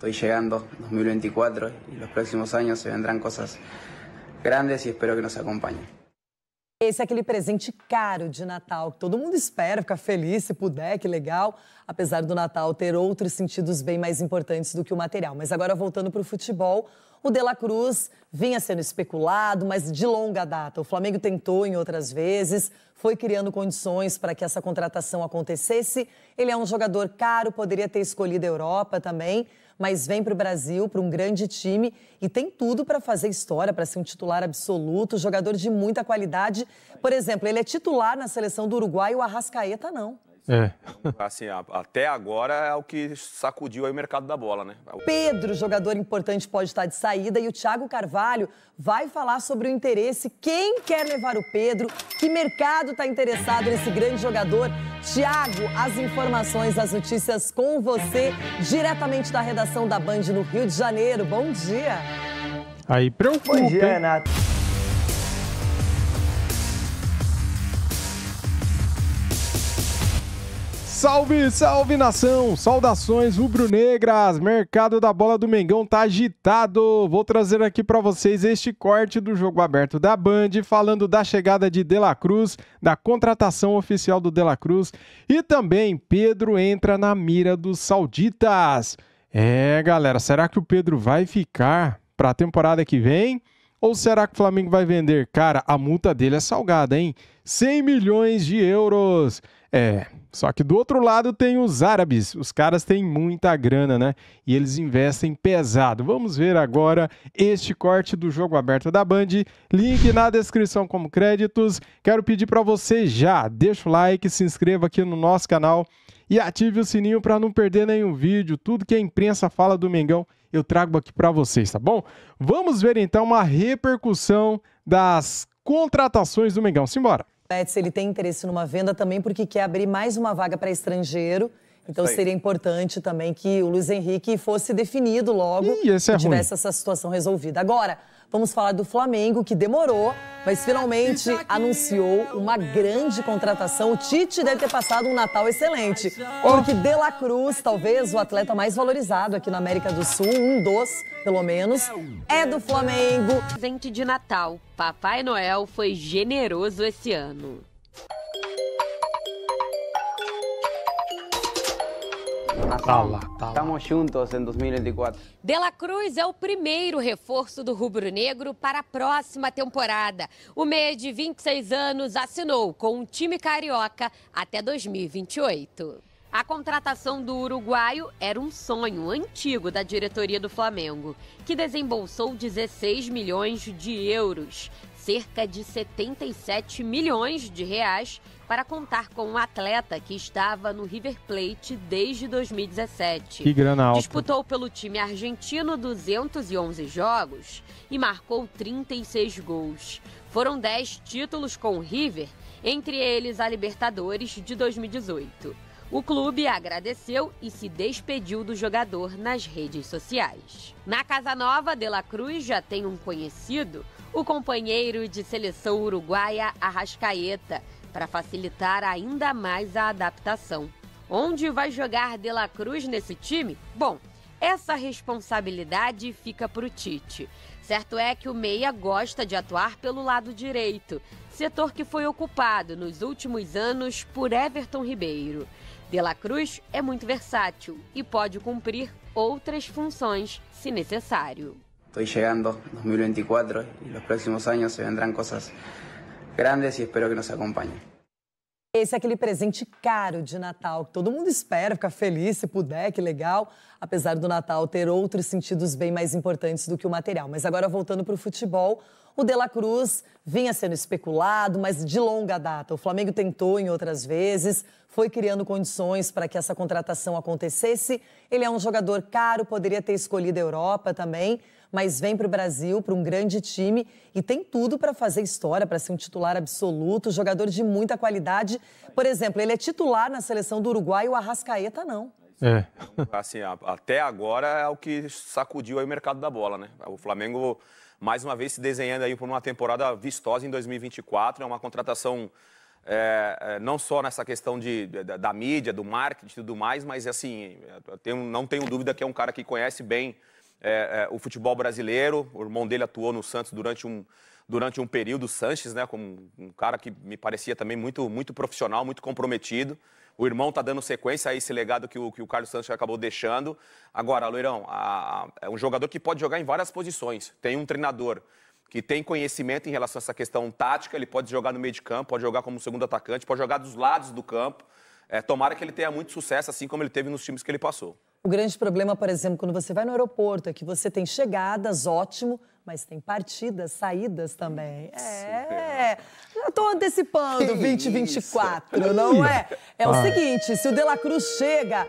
estoy llegando, 2024, y los próximos años se vendrán cosas grandes y espero que nos acompañen. Esse é aquele presente caro de Natal que todo mundo espera, fica feliz se puder, que legal. Apesar do Natal ter outros sentidos bem mais importantes do que o material. Mas agora voltando para o futebol, o De La Cruz vinha sendo especulado, mas de longa data. O Flamengo tentou em outras vezes, foi criando condições para que essa contratação acontecesse. Ele é um jogador caro, poderia ter escolhido a Europa também, mas vem para o Brasil, para um grande time e tem tudo para fazer história, para ser um titular absoluto, jogador de muita qualidade. Por exemplo, ele é titular na seleção do Uruguai e o Arrascaeta não. Mas é. assim, até agora é o que sacudiu o mercado da bola, né? Pedro, jogador importante, pode estar de saída e o Thiago Carvalho vai falar sobre o interesse. Quem quer levar o Pedro? Que mercado está interessado nesse grande jogador? Tiago, as informações, as notícias com você, diretamente da redação da Band no Rio de Janeiro. Bom dia! Aí preocupa. Bom dia, Renato. Salve, salve nação! Saudações rubro-negras! Mercado da bola do Mengão tá agitado. Vou trazer aqui para vocês este corte do jogo aberto da Band, falando da chegada de De La Cruz, da contratação oficial do De La Cruz e também Pedro entra na mira dos sauditas. É, galera, será que o Pedro vai ficar para a temporada que vem? Ou será que o Flamengo vai vender? Cara, a multa dele é salgada, hein? 100 milhões de euros. É, só que do outro lado tem os árabes. Os caras têm muita grana, né? E eles investem pesado. Vamos ver agora este corte do jogo aberto da Band. Link na descrição como créditos. Quero pedir para você já, deixa o like, se inscreva aqui no nosso canal e ative o sininho para não perder nenhum vídeo. Tudo que a imprensa fala do Mengão, eu trago aqui para vocês, tá bom? Vamos ver então uma repercussão das contratações do Mengão. Simbora. Pets, ele tem interesse numa venda também porque quer abrir mais uma vaga para estrangeiro. Então seria importante também que o Luiz Henrique fosse definido logo é e tivesse ruim. essa situação resolvida. Agora, Vamos falar do Flamengo, que demorou, mas finalmente anunciou uma grande contratação. O Tite deve ter passado um Natal excelente, porque De La Cruz, talvez o atleta mais valorizado aqui na América do Sul, um dos, pelo menos, é do Flamengo. Presente de Natal. Papai Noel foi generoso esse ano. Tá, tá lá, tá lá. juntos em 2024. De La Cruz é o primeiro reforço do Rubro Negro para a próxima temporada. O meia de 26 anos assinou com um time carioca até 2028. A contratação do uruguaio era um sonho antigo da diretoria do Flamengo, que desembolsou 16 milhões de euros, cerca de 77 milhões de reais, para contar com um atleta que estava no River Plate desde 2017. Que grana alta. Disputou pelo time argentino 211 jogos e marcou 36 gols. Foram 10 títulos com o River, entre eles a Libertadores de 2018. O clube agradeceu e se despediu do jogador nas redes sociais. Na Casa Nova, De La Cruz já tem um conhecido, o companheiro de seleção uruguaia Arrascaeta, para facilitar ainda mais a adaptação. Onde vai jogar De La Cruz nesse time? Bom, essa responsabilidade fica para o Tite. Certo é que o Meia gosta de atuar pelo lado direito, setor que foi ocupado nos últimos anos por Everton Ribeiro. De La Cruz é muito versátil e pode cumprir outras funções se necessário. Estou chegando 2024 e nos próximos anos se vendrão coisas grandes e espero que nos acompanhem. Esse é aquele presente caro de Natal que todo mundo espera, fica feliz se puder, que legal. Apesar do Natal ter outros sentidos bem mais importantes do que o material. Mas agora voltando para o futebol, o De La Cruz vinha sendo especulado, mas de longa data. O Flamengo tentou em outras vezes, foi criando condições para que essa contratação acontecesse. Ele é um jogador caro, poderia ter escolhido a Europa também, mas vem para o Brasil, para um grande time e tem tudo para fazer história, para ser um titular absoluto, jogador de muita qualidade. Por exemplo, ele é titular na seleção do Uruguai e o Arrascaeta não. É. Então, assim, até agora é o que sacudiu o mercado da bola, né? O Flamengo, mais uma vez, se desenhando aí por uma temporada vistosa em 2024. É uma contratação é, é, não só nessa questão de, da, da mídia, do marketing e tudo mais, mas assim, não tenho dúvida que é um cara que conhece bem é, é, o futebol brasileiro. O irmão dele atuou no Santos durante um, durante um período, Sanches, né, como um cara que me parecia também muito, muito profissional, muito comprometido. O irmão está dando sequência a esse legado que o, que o Carlos Santos acabou deixando. Agora, Loirão, a, a, é um jogador que pode jogar em várias posições. Tem um treinador que tem conhecimento em relação a essa questão tática, ele pode jogar no meio de campo, pode jogar como segundo atacante, pode jogar dos lados do campo. É, tomara que ele tenha muito sucesso, assim como ele teve nos times que ele passou. O grande problema, por exemplo, quando você vai no aeroporto é que você tem chegadas, ótimo, mas tem partidas, saídas também. É. Já estou antecipando que 2024, isso? não é? É o ah. seguinte: se o De La Cruz chega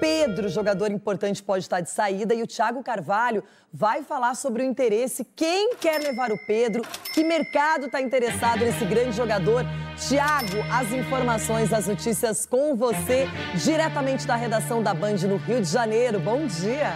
Pedro, jogador importante, pode estar de saída e o Thiago Carvalho vai falar sobre o interesse, quem quer levar o Pedro, que mercado está interessado nesse grande jogador. Thiago, as informações, as notícias com você, diretamente da redação da Band no Rio de Janeiro. Bom dia!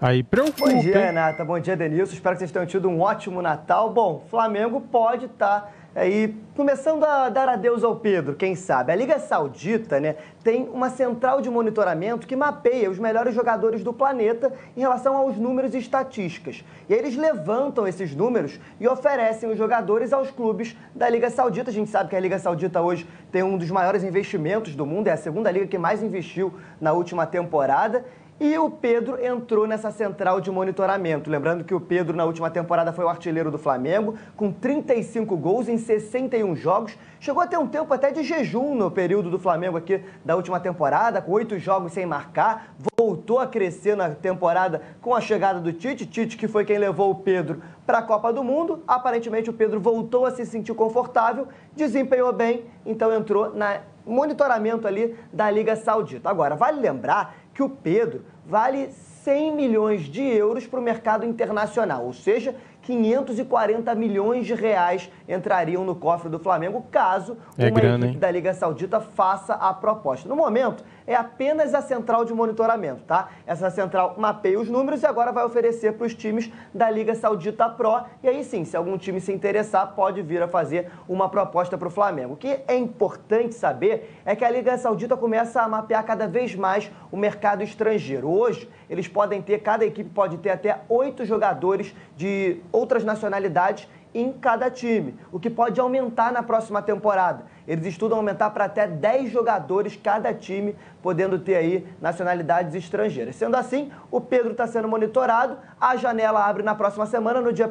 Aí preocupa. Bom dia, Renata. Bom dia, Denilson. Espero que vocês tenham tido um ótimo Natal. Bom, Flamengo pode estar. Tá é, e começando a dar adeus ao Pedro, quem sabe? A Liga Saudita né, tem uma central de monitoramento que mapeia os melhores jogadores do planeta em relação aos números e estatísticas. E eles levantam esses números e oferecem os jogadores aos clubes da Liga Saudita. A gente sabe que a Liga Saudita hoje tem um dos maiores investimentos do mundo, é a segunda liga que mais investiu na última temporada. E o Pedro entrou nessa central de monitoramento. Lembrando que o Pedro, na última temporada, foi o artilheiro do Flamengo, com 35 gols em 61 jogos. Chegou a ter um tempo até de jejum no período do Flamengo aqui da última temporada, com oito jogos sem marcar. Voltou a crescer na temporada com a chegada do Tite. Tite, que foi quem levou o Pedro para a Copa do Mundo. Aparentemente, o Pedro voltou a se sentir confortável, desempenhou bem, então entrou na monitoramento ali da Liga Saudita. Agora, vale lembrar que o Pedro vale 100 milhões de euros para o mercado internacional, ou seja, 540 milhões de reais entrariam no cofre do Flamengo caso é uma grana, equipe hein? da Liga Saudita faça a proposta. No momento, é apenas a central de monitoramento, tá? Essa central mapeia os números e agora vai oferecer para os times da Liga Saudita Pro. E aí sim, se algum time se interessar, pode vir a fazer uma proposta para o Flamengo. O que é importante saber é que a Liga Saudita começa a mapear cada vez mais o mercado estrangeiro. Hoje, eles podem ter, cada equipe pode ter até oito jogadores de outras nacionalidades em cada time, o que pode aumentar na próxima temporada. Eles estudam aumentar para até 10 jogadores cada time, podendo ter aí nacionalidades estrangeiras. Sendo assim, o Pedro está sendo monitorado, a janela abre na próxima semana, no dia 1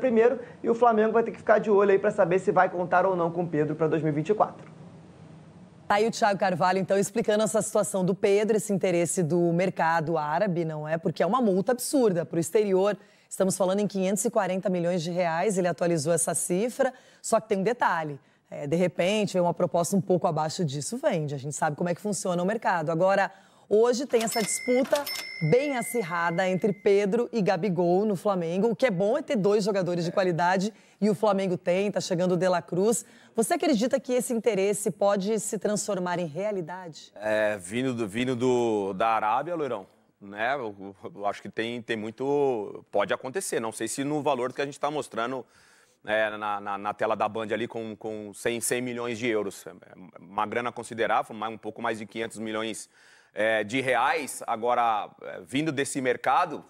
e o Flamengo vai ter que ficar de olho aí para saber se vai contar ou não com o Pedro para 2024. Tá aí o Thiago Carvalho, então, explicando essa situação do Pedro, esse interesse do mercado árabe, não é? Porque é uma multa absurda para o exterior Estamos falando em 540 milhões de reais, ele atualizou essa cifra, só que tem um detalhe. É, de repente, vem uma proposta um pouco abaixo disso, vende. A gente sabe como é que funciona o mercado. Agora, hoje tem essa disputa bem acirrada entre Pedro e Gabigol no Flamengo. O que é bom é ter dois jogadores de é. qualidade e o Flamengo tem, tá chegando o De La Cruz. Você acredita que esse interesse pode se transformar em realidade? É, vindo, do, vindo do, da Arábia, Loirão, né? Eu, eu acho que tem, tem muito. Pode acontecer. Não sei se no valor que a gente está mostrando é, na, na, na, tela da Band ali com, com 100, 100 milhões de euros. É, é uma grana considerável, um pouco mais de 500 milhões é, de reais. Agora, é, vindo desse mercado,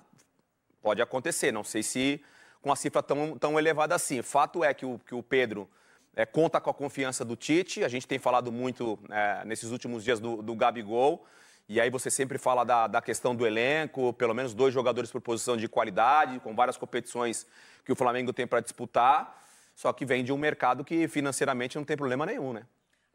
pode acontecer. Não sei se com a cifra tão, tão elevada assim. Fato é que o, que o Pedro é, conta com a confiança do Tite. A gente tem falado muito nesses últimos dias do, do Gabigol. E aí você sempre fala da, da questão do elenco, pelo menos dois jogadores por posição de qualidade, com várias competições que o Flamengo tem para disputar. Só que vem de um mercado que financeiramente não tem problema nenhum, né?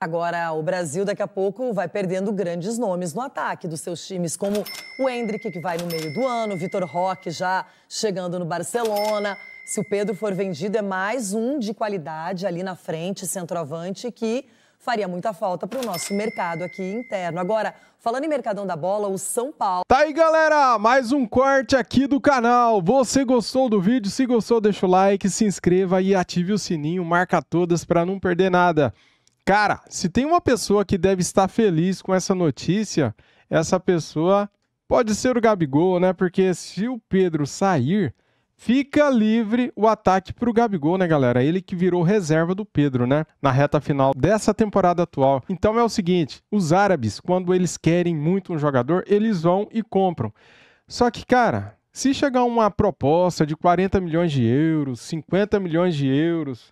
Agora, o Brasil daqui a pouco vai perdendo grandes nomes no ataque dos seus times, como o Hendrick, que vai no meio do ano, o Vitor Roque já chegando no Barcelona. Se o Pedro for vendido, é mais um de qualidade ali na frente, centroavante, que faria muita falta para o nosso mercado aqui interno. Agora, falando em Mercadão da Bola, o São Paulo. Tá aí, galera! Mais um corte aqui do canal. Você gostou do vídeo? Se gostou, deixa o like, se inscreva e ative o sininho, marca todas para não perder nada. Cara, se tem uma pessoa que deve estar feliz com essa notícia, essa pessoa pode ser o Gabigol, né? Porque se o Pedro sair, Fica livre o ataque para o Gabigol, né, galera? Ele que virou reserva do Pedro, né? Na reta final dessa temporada atual. Então é o seguinte: os árabes, quando eles querem muito um jogador, eles vão e compram. Só que, cara, se chegar uma proposta de 40 milhões de euros, 50 milhões de euros,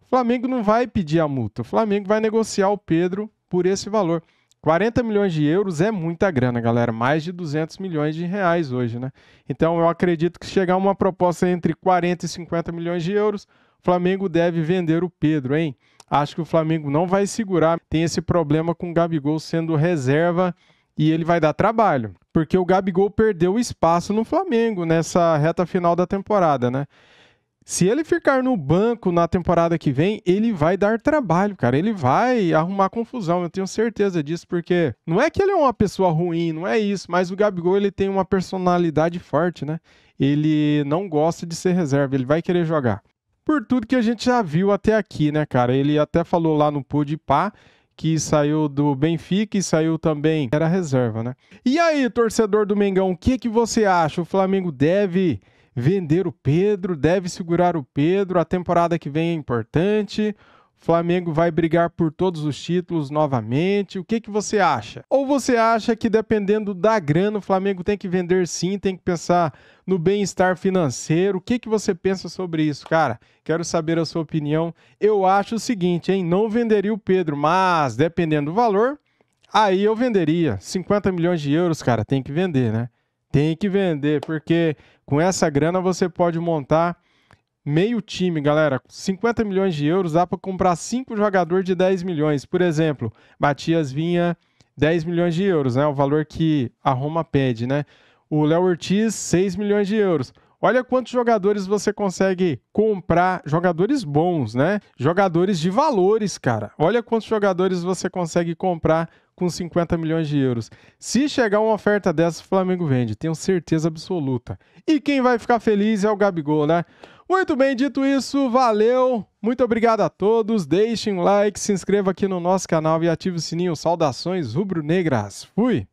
o Flamengo não vai pedir a multa. O Flamengo vai negociar o Pedro por esse valor. 40 milhões de euros é muita grana, galera. Mais de 200 milhões de reais hoje, né? Então eu acredito que se chegar uma proposta entre 40 e 50 milhões de euros, o Flamengo deve vender o Pedro, hein? Acho que o Flamengo não vai segurar. Tem esse problema com o Gabigol sendo reserva e ele vai dar trabalho, porque o Gabigol perdeu espaço no Flamengo nessa reta final da temporada, né? Se ele ficar no banco na temporada que vem, ele vai dar trabalho, cara. Ele vai arrumar confusão, eu tenho certeza disso, porque não é que ele é uma pessoa ruim, não é isso, mas o Gabigol ele tem uma personalidade forte, né? Ele não gosta de ser reserva, ele vai querer jogar. Por tudo que a gente já viu até aqui, né, cara? Ele até falou lá no Pod Pá que saiu do Benfica e saiu também era reserva, né? E aí, torcedor do Mengão, o que que você acha? O Flamengo deve vender o Pedro, deve segurar o Pedro, a temporada que vem é importante. O Flamengo vai brigar por todos os títulos novamente. O que, que você acha? Ou você acha que dependendo da grana, o Flamengo tem que vender sim, tem que pensar no bem-estar financeiro? O que, que você pensa sobre isso, cara? Quero saber a sua opinião. Eu acho o seguinte, hein? Não venderia o Pedro, mas dependendo do valor, aí eu venderia. 50 milhões de euros, cara, tem que vender, né? Tem que vender, porque com essa grana você pode montar meio time, galera. 50 milhões de euros dá para comprar cinco jogadores de 10 milhões. Por exemplo, Matias Vinha, 10 milhões de euros, né? O valor que a Roma pede, né? O Léo Ortiz, 6 milhões de euros. Olha quantos jogadores você consegue comprar, jogadores bons, né? Jogadores de valores, cara. Olha quantos jogadores você consegue comprar com 50 milhões de euros. Se chegar uma oferta dessa, o Flamengo vende, tenho certeza absoluta. E quem vai ficar feliz é o Gabigol, né? Muito bem, dito isso, valeu, muito obrigado a todos, deixem um like, se inscreva aqui no nosso canal e ative o sininho. Saudações rubro-negras, fui!